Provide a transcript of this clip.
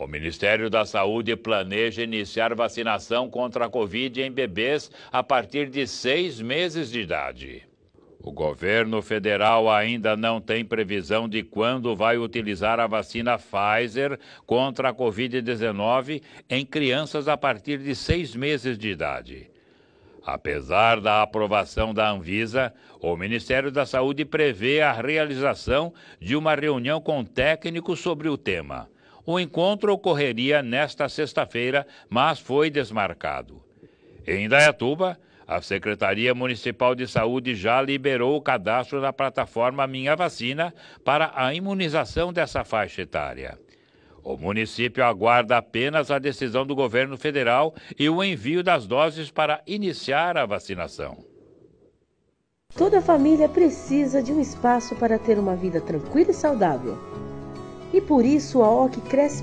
O Ministério da Saúde planeja iniciar vacinação contra a Covid em bebês a partir de seis meses de idade. O governo federal ainda não tem previsão de quando vai utilizar a vacina Pfizer contra a Covid-19 em crianças a partir de seis meses de idade. Apesar da aprovação da Anvisa, o Ministério da Saúde prevê a realização de uma reunião com técnicos sobre o tema. O encontro ocorreria nesta sexta-feira, mas foi desmarcado. Em Indaiatuba, a Secretaria Municipal de Saúde já liberou o cadastro da plataforma Minha Vacina para a imunização dessa faixa etária. O município aguarda apenas a decisão do governo federal e o envio das doses para iniciar a vacinação. Toda família precisa de um espaço para ter uma vida tranquila e saudável. E por isso a O que cresce